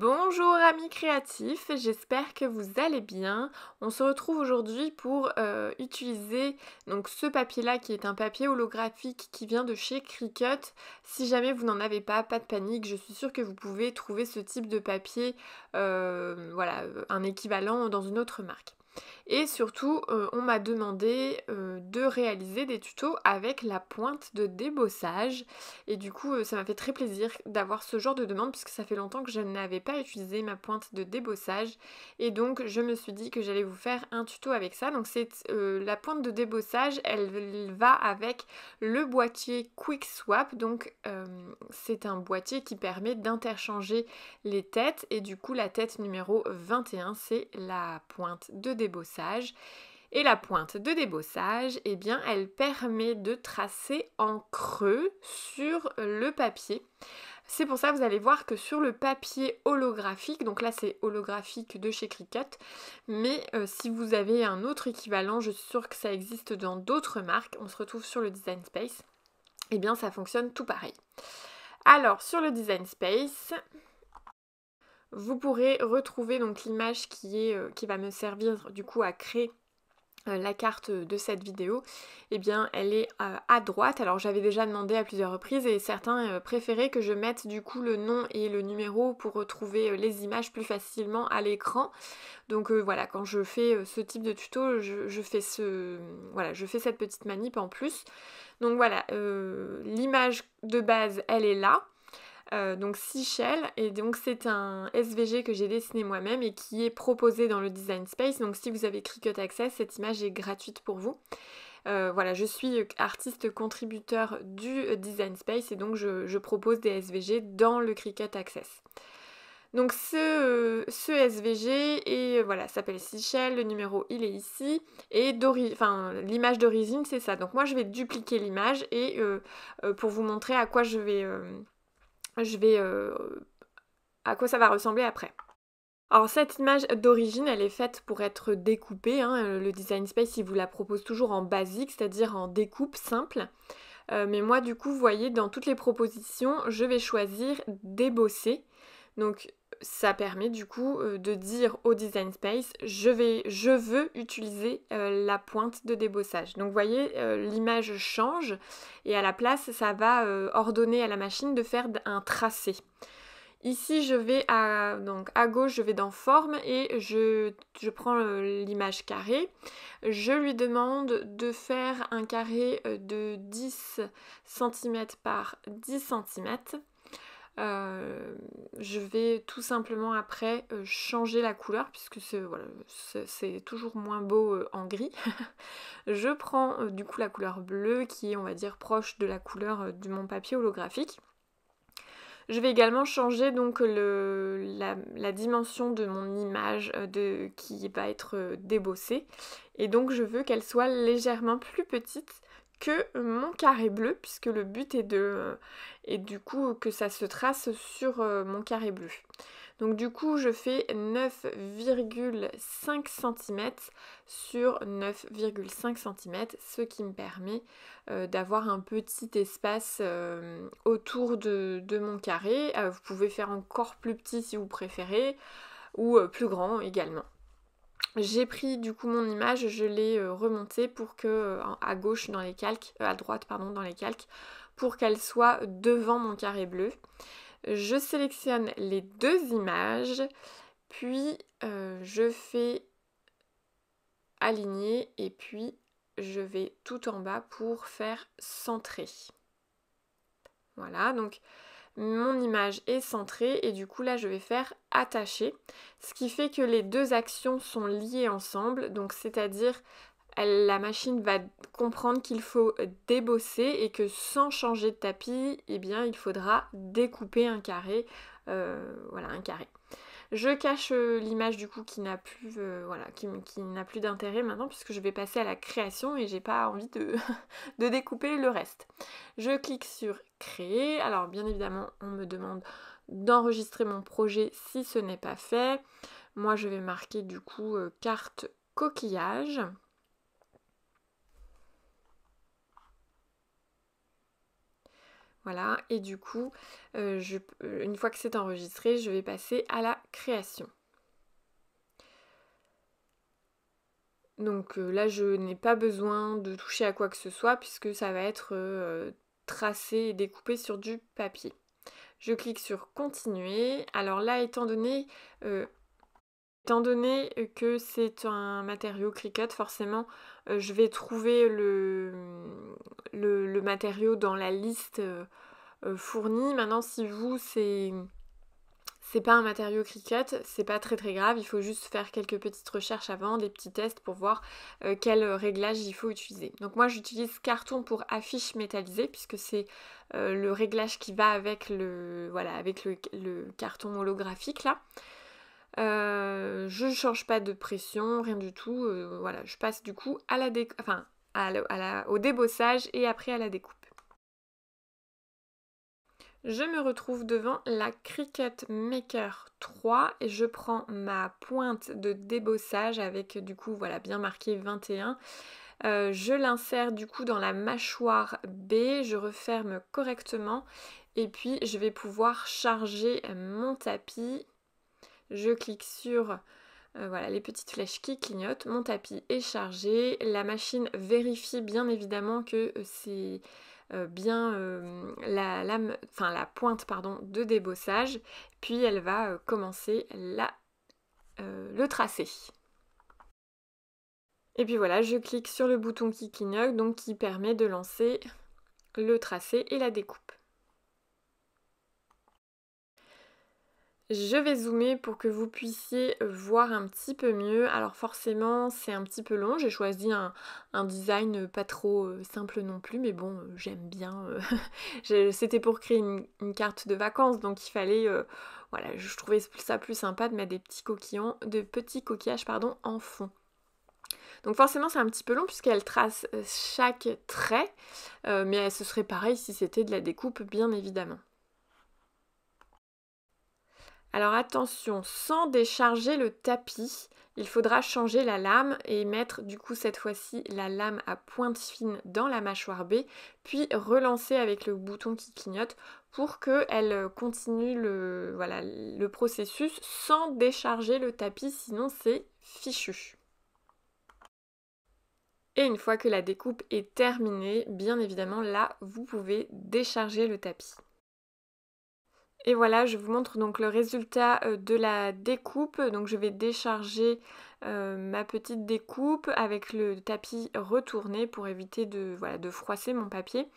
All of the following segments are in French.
Bonjour amis créatifs, j'espère que vous allez bien. On se retrouve aujourd'hui pour euh, utiliser donc ce papier là qui est un papier holographique qui vient de chez Cricut. Si jamais vous n'en avez pas, pas de panique, je suis sûre que vous pouvez trouver ce type de papier, euh, voilà, un équivalent dans une autre marque. Et surtout, euh, on m'a demandé euh, de réaliser des tutos avec la pointe de débossage. Et du coup, euh, ça m'a fait très plaisir d'avoir ce genre de demande puisque ça fait longtemps que je n'avais pas utilisé ma pointe de débossage. Et donc, je me suis dit que j'allais vous faire un tuto avec ça. Donc, c'est la pointe de débossage, elle, va avec le boîtier Quick Swap. Donc, c'est un boîtier qui permet d'interchanger les têtes. Et du coup, la tête numéro 21, c'est la pointe de débossage. Et la pointe de débossage, et eh bien, elle permet de tracer en creux sur le papier. C'est pour ça que vous allez voir que sur le papier holographique, donc là c'est holographique de chez Cricut, mais euh, si vous avez un autre équivalent, je suis sûre que ça existe dans d'autres marques, on se retrouve sur le Design Space, et eh bien ça fonctionne tout pareil. Alors sur le Design Space, vous pourrez retrouver donc l'image qui, euh, qui va me servir du coup à créer euh, la carte de cette vidéo, et eh bien elle est euh, à droite. Alors j'avais déjà demandé à plusieurs reprises et certains préféraient que je mette du coup le nom et le numéro pour retrouver les images plus facilement à l'écran. Donc voilà, quand je fais ce type de tuto, je, fais ce voilà, je fais cette petite manip en plus. Donc voilà, l'image de base elle est là. Euh, donc Seychelles. Et donc c'est un SVG que j'ai dessiné moi-même et qui est proposé dans le Design Space. Donc si vous avez Cricut Access, cette image est gratuite pour vous. Euh, voilà, je suis artiste contributeur du Design Space et donc je, propose des SVG dans le Cricut Access. Donc ce, SVG et voilà, s'appelle Seychelles, le numéro il est ici, et l'image d'origine c'est ça. Donc moi je vais dupliquer l'image et euh, pour vous montrer à quoi je vais, je vais... Euh, à quoi ça va ressembler après. Alors cette image d'origine, elle est faite pour être découpée. Hein, euh, le Design Space, il vous la propose toujours en basique, c'est-à-dire en découpe simple. Euh, mais moi, du coup, vous voyez, dans toutes les propositions, je vais choisir débosser. Donc ça permet du coup euh, de dire au design space je vais je veux utiliser euh, la pointe de débossage. Donc vous voyez euh, l'image change et à la place ça va ordonner à la machine de faire un tracé. Ici, je vais à, donc à gauche, je vais dans forme et je, je prends l'image carré. Je lui demande de faire un carré de 10 cm par 10 cm. Euh, je vais tout simplement après euh, changer la couleur puisque c'est toujours moins beau euh, en gris. je prends du coup la couleur bleue qui est on va dire proche de la couleur de mon papier holographique. Je vais également changer donc la, dimension de mon image qui va être débossée et donc je veux qu'elle soit légèrement plus petite que mon carré bleu, puisque le but est de et du coup que ça se trace sur euh, mon carré bleu. Donc du coup je fais 9,5 cm sur 9,5 cm, ce qui me permet euh, d'avoir un petit espace euh, autour de, mon carré. vous pouvez faire encore plus petit si vous préférez, ou plus grand également j'ai pris du coup mon image, je l'ai euh, remontée pour que euh, à gauche dans les calques, euh, à droite pardon dans les calques, pour qu'elle soit devant mon carré bleu. Je sélectionne les deux images, puis je fais aligner et puis je vais tout en bas pour faire centrer. Voilà, donc mon image est centrée et du coup là je vais faire attacher, ce qui fait que les deux actions sont liées ensemble, donc c'est-à-dire la machine va comprendre qu'il faut débosser et que sans changer de tapis, eh bien il faudra découper un carré, euh, voilà un carré. Je cache euh, l'image du coup euh, qui n'a plus, d'intérêt maintenant puisque je vais passer à la création et j'ai pas envie de, découper le reste. Je clique sur créer. Alors bien évidemment, on me demande d'enregistrer mon projet si ce n'est pas fait. Moi, je vais marquer du coup euh, carte coquillage. Voilà, et du coup, euh, euh, une fois que c'est enregistré, je vais passer à la création. Donc euh, là, je n'ai pas besoin de toucher à quoi que ce soit puisque ça va être tracé et découpé sur du papier. Je clique sur continuer. Alors là, étant donné Étant donné euh, que c'est un matériau Cricut, forcément, euh, je vais trouver mm, le, matériau dans la liste euh, fournie. Maintenant, si vous, c'est c'est pas un matériau Cricut, c'est pas très très grave, il faut juste faire quelques petites recherches avant, des petits tests pour voir quel réglage il faut utiliser. Donc moi j'utilise carton pour affiche métallisée puisque c'est le réglage qui va avec le voilà avec le carton holographique là. Euh, je ne change pas de pression, rien du tout. Euh, voilà, je passe du coup à au débossage et après à la découpe je me retrouve devant la Cricut Maker 3 et je prends ma pointe de débossage avec du coup voilà bien marqué 21. Euh, je l'insère du coup dans la mâchoire B, je referme correctement et puis je vais pouvoir charger mon tapis je clique sur euh, voilà, les petites flèches qui clignotent, mon tapis est chargé, la machine vérifie bien évidemment que euh, c'est euh, bien la, pointe pardon, de débossage, puis elle va commencer le tracé. Et puis voilà, je clique sur le bouton qui clignote, donc qui permet de lancer le tracé et la découpe. Je vais zoomer pour que vous puissiez euh, voir un petit peu mieux. Alors forcément c'est un petit peu long, j'ai choisi un, design euh, pas trop euh, simple non plus, mais bon j'aime bien. C'était pour créer une, carte de vacances, donc il fallait... voilà, je trouvais ça plus sympa de mettre des petits coquillons, de petits coquillages pardon, en fond. Donc forcément c'est un petit peu long puisqu'elle trace chaque trait, mais ce serait pareil si c'était de la découpe bien évidemment. Alors attention, sans décharger le tapis, il faudra changer la lame et mettre du coup cette fois-ci la lame à pointe fine dans la mâchoire B, puis relancer avec le bouton qui clignote pour qu'elle euh, continue le, le processus sans décharger le tapis, sinon c'est fichu. Et une fois que la découpe est terminée, bien évidemment là, vous pouvez décharger le tapis. Et voilà, je vous montre donc le résultat euh, de la découpe. Donc je vais décharger euh, ma petite découpe avec le tapis retourné pour éviter de, voilà, de froisser mon papier.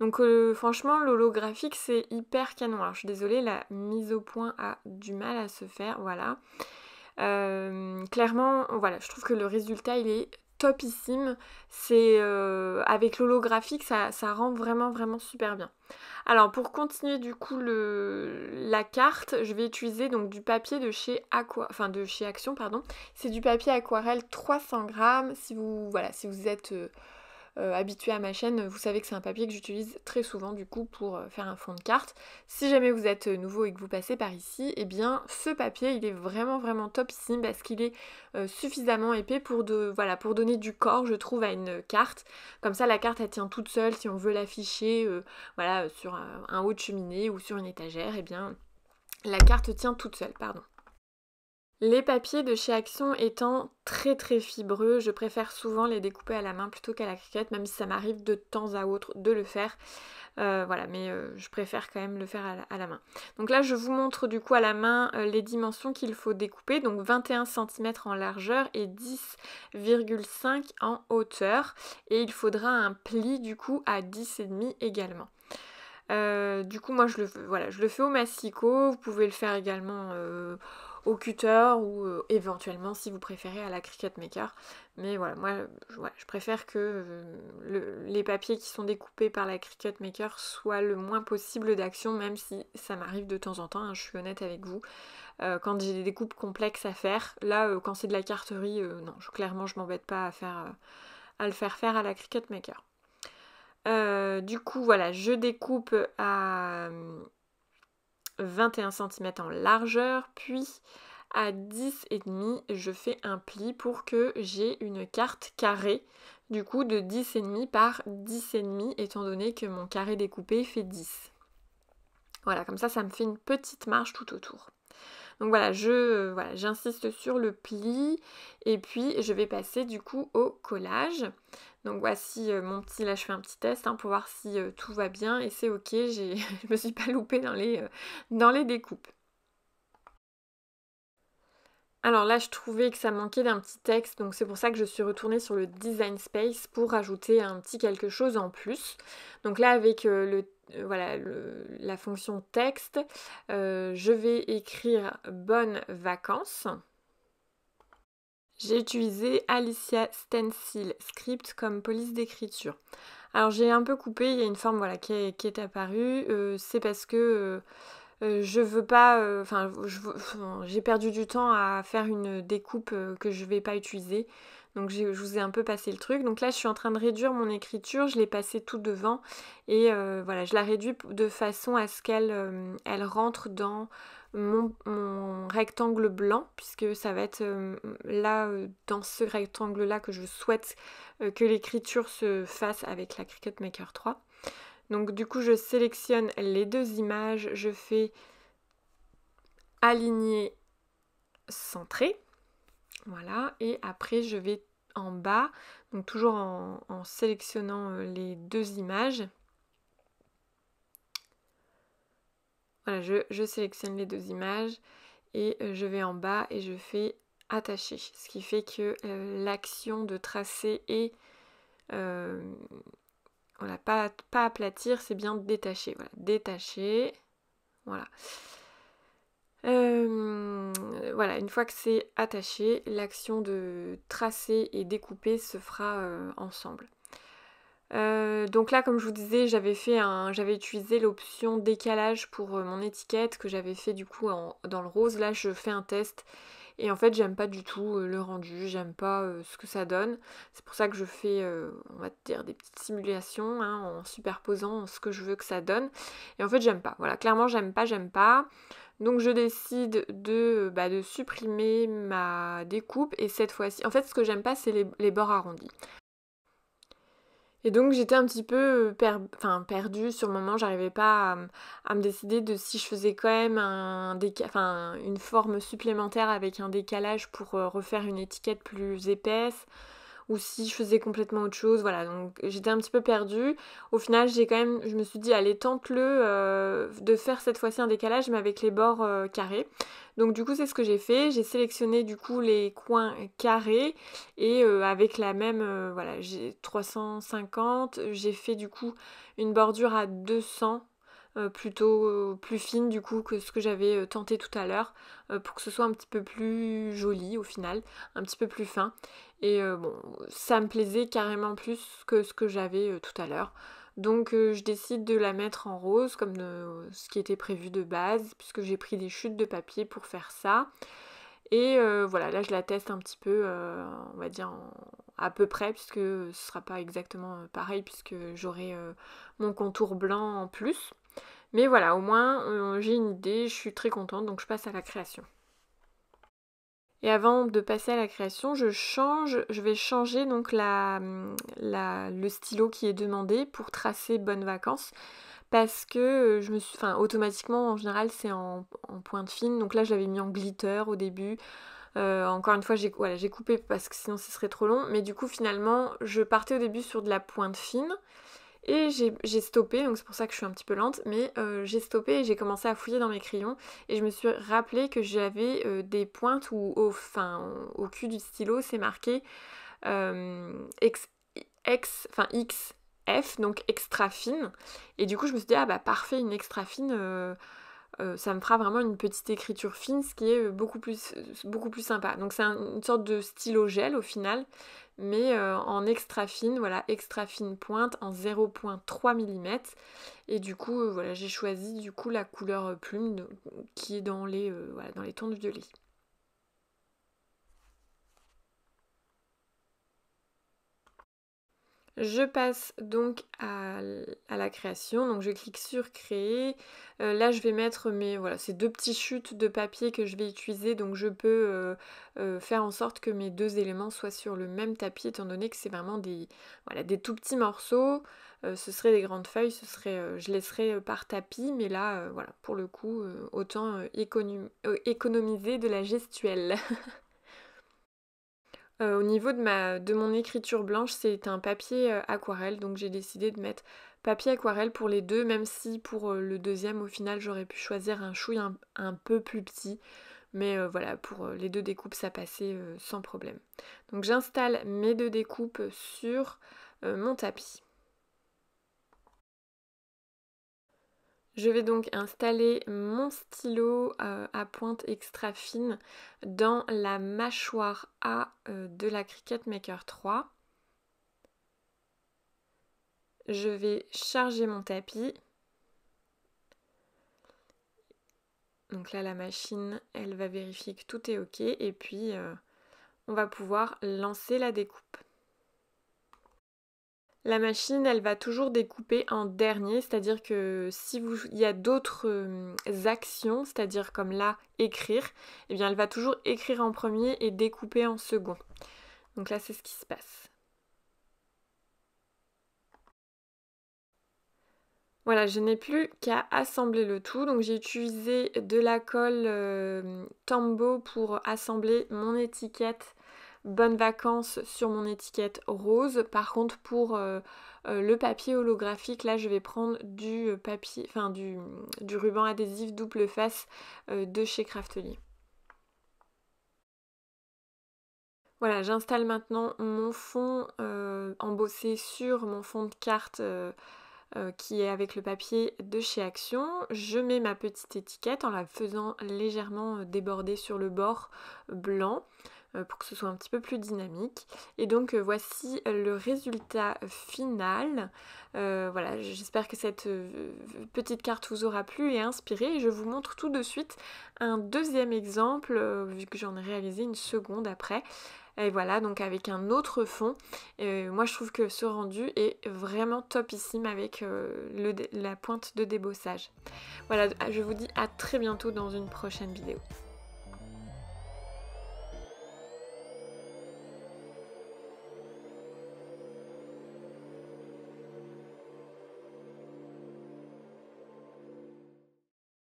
Donc euh, franchement, l'holographique, c'est hyper canon. je suis désolée, la mise au point a du mal à se faire. Voilà. clairement, voilà, je trouve que le résultat, il est topissime. C'est euh, avec l'holographique, ça, ça, rend vraiment vraiment super bien. Alors pour continuer du coup le, la carte, je vais utiliser donc du papier de chez Aqua, enfin de chez Action pardon. C'est du papier aquarelle 300 grammes. Si vous voilà, si vous êtes euh, euh, habitué à ma chaîne, vous savez que c'est un papier que j'utilise très souvent du coup pour euh, faire un fond de carte. Si jamais vous êtes euh, nouveau et que vous passez par ici, et eh bien ce papier il est vraiment vraiment topissime parce qu'il est suffisamment épais pour, de, voilà, pour donner du corps je trouve à une carte. Comme ça la carte elle tient toute seule si on veut l'afficher voilà, sur un, haut de cheminée ou sur une étagère, et eh bien la carte tient toute seule, pardon. Les papiers de chez Action étant très très fibreux, je préfère souvent les découper à la main plutôt qu'à la criquette, même si ça m'arrive de temps à autre de le faire. Euh, voilà, mais euh, je préfère quand même le faire à la, main. Donc là, je vous montre du coup à la main euh, les dimensions qu'il faut découper. Donc 21 cm en largeur et 10,5 en hauteur. Et il faudra un pli du coup à 10,5 également. du coup, moi, je le, voilà, je le fais au massicot. Vous pouvez le faire également au cutter ou euh, éventuellement si vous préférez à la Cricut maker. Mais voilà, moi je, préfère que euh, les papiers qui sont découpés par la Cricut maker soient le moins possible d'action, même si ça m'arrive de temps en temps, hein, je suis honnête avec vous. Euh, quand j'ai des découpes complexes à faire, là quand c'est de la carterie, non, je, clairement je m'embête pas à, faire, à le faire faire à la Cricut maker. du coup voilà, je découpe à 21 cm en largeur, puis à 10,5 je fais un pli pour que j'ai une carte carrée du coup de 10,5 par 10,5 étant donné que mon carré découpé fait 10. Voilà, comme ça, ça me fait une petite marge tout autour. Donc voilà, je euh, voilà, j'insiste sur le pli et puis je vais passer du coup au collage. Donc voici euh, mon petit, là je fais un petit test hein, pour voir si euh, tout va bien et c'est ok, je me suis pas loupée dans les, dans les découpes. Alors là, je trouvais que ça manquait d'un petit texte, donc c'est pour ça que je suis retournée sur le Design Space pour rajouter un petit quelque chose en plus. Donc là, avec le euh, voilà la fonction texte, euh, je vais écrire bonnes vacances. J'ai utilisé Alicia Stencil Script comme police d'écriture. Alors j'ai un peu coupé, il y a une forme voilà, qui, est, apparue. Euh, c'est parce que je veux pas. Enfin, j'ai perdu du temps à faire une découpe que je vais pas utiliser. Donc je vous ai un peu passé le truc. Donc là, je suis en train de réduire mon écriture, je l'ai passée tout devant et euh, voilà, je la réduis de façon à ce qu'elle euh, rentre dans mon, rectangle blanc puisque ça va être euh, là dans ce rectangle là que je souhaite que l'écriture se fasse avec la Cricut Maker 3. Donc du coup, je sélectionne les deux images, je fais aligner, centré. Voilà, et après je vais en bas, donc toujours en, sélectionnant euh, les deux images. Voilà, je, sélectionne les deux images et euh, je vais en bas et je fais attacher. Ce qui fait que euh, l'action de tracer est, voilà, pas, pas aplatir, c'est bien détacher. Voilà, détacher. Voilà. Euh, voilà, une fois que c'est attaché, l'action de tracer et découper se fera euh, ensemble. Euh, donc là, comme je vous disais, j'avais fait j'avais utilisé l'option décalage pour mon étiquette que j'avais fait du coup dans le rose. Là, je fais un test et en fait, j'aime pas du tout le rendu, j'aime pas ce que ça donne. C'est pour ça que je fais, on va dire, des petites simulations hein, en superposant ce que je veux que ça donne. Et en fait, j'aime pas. Voilà, clairement, j'aime pas, j'aime pas. Donc je décide bah, de, supprimer ma découpe et cette fois-ci, en fait ce que j'aime pas c'est les, bords arrondis. Et donc j'étais un petit peu euh, perdue sur le moment, j'arrivais pas à, me décider de si je faisais quand même une forme supplémentaire avec un décalage pour euh, refaire une étiquette plus épaisse ou si je faisais complètement autre chose. Voilà, donc j'étais un petit peu perdue. Au final, j'ai quand même, je me suis dit, allez, tente-le euh, de faire cette fois-ci un décalage, mais avec les bords euh, carrés. Donc du coup, c'est ce que j'ai fait. J'ai sélectionné du coup les coins carrés et euh, avec la même, voilà, j'ai 350. J'ai fait du coup une bordure à 200 euh, plutôt euh, plus fine du coup que ce que j'avais euh, tenté tout à l'heure pour que ce soit un petit peu plus joli au final, un petit peu plus fin. Et bon, ça me plaisait carrément plus que ce que j'avais tout à l'heure. Donc je décide de la mettre en rose comme ce qui était prévu de base puisque j'ai pris des chutes de papier pour faire ça. Et voilà, là je la teste un petit peu, on va dire à peu près, puisque ce sera pas exactement pareil, puisque j'aurai mon contour blanc en plus. Mais voilà, au moins euh, j'ai une idée, je suis très contente, donc je passe à la création. Et avant de passer à la création, je change, je vais changer donc la, mm, le stylo qui est demandé pour tracer bonnes vacances. Parce que euh, je me suis. Enfin, automatiquement, en général, c'est en, pointe fine. Donc là, je l'avais mis en glitter au début. Euh, encore une fois, j'ai coupé parce que sinon ce serait trop long. Mais du coup, finalement, je partais au début sur de la pointe fine. Et j'ai stoppé, donc c'est pour ça que je suis un petit peu lente, mais euh, j'ai stoppé et j'ai commencé à fouiller dans mes crayons. Et je me suis rappelé que j'avais euh, des pointes où au, fin, au cul du stylo c'est marqué euh, XF, donc extra fine. Et du coup je me suis dit, ah bah parfait, une extra fine euh, ça me fera vraiment une petite écriture fine, ce qui est euh, beaucoup plus, euh, beaucoup plus sympa. Donc c'est une sorte de stylo gel au final, mais en extra fine, voilà, extra fine pointe en 0.3 mm. Et du coup, voilà, j'ai choisi du coup la couleur plume qui est dans les, dans les tons de violet. Je passe donc à, la création, donc je clique sur créer. Euh, là je vais mettre mes voilà ces deux petits chutes de papier que je vais utiliser, donc je peux euh, euh, faire en sorte que mes deux éléments soient sur le même tapis, étant donné que c'est vraiment des voilà des tout petits morceaux. ce serait des grandes feuilles, ce serait je laisserai par tapis, mais là voilà pour le coup autant économiser de la gestuelle. Euh, au niveau de, ma, de mon écriture blanche, c'est un papier euh, aquarelle, donc j'ai décidé de mettre papier aquarelle pour les deux, même si pour euh, le deuxième, au final, j'aurais pu choisir un chouille un peu plus petit. Mais voilà, pour les deux découpes, ça passait sans problème. Donc j'installe mes deux découpes sur mon tapis. Je vais donc installer mon stylo euh, à pointe extra fine dans la mâchoire A euh, de la Cricut Maker 3. Je vais charger mon tapis. Donc là, la machine, elle va vérifier que tout est OK et puis euh, on va pouvoir lancer la découpe la machine, elle va toujours découper en dernier, c'est-à-dire que si vous, il y a d'autres euh, actions, c'est-à-dire comme là, écrire, eh bien elle va toujours écrire en premier et découper en second. Donc là, c'est ce qui se passe. Voilà, je n'ai plus qu'à assembler le tout. Donc j'ai utilisé de la colle euh, Tambo pour assembler mon étiquette bonnes vacances sur mon étiquette rose. Par contre, pour euh, euh, le papier holographique, là, je vais prendre du euh, papier, enfin du, ruban adhésif double face de chez Craftelier. Voilà, j'installe maintenant mon fond embossé sur mon fond de carte qui est avec le papier de chez Action. Je mets ma petite étiquette en la faisant légèrement déborder sur le bord blanc. Euh, pour que ce soit un petit peu plus dynamique. Et donc euh, voici le résultat final. Euh, voilà, j'espère que cette petite carte vous aura plu et inspiré. Et je vous montre tout de suite un deuxième exemple, vu que j'en ai réalisé une seconde après. Et voilà, donc avec un autre fond. moi, je trouve que ce rendu est vraiment topissime avec la pointe de débossage. Voilà, je vous dis à très bientôt dans une prochaine vidéo.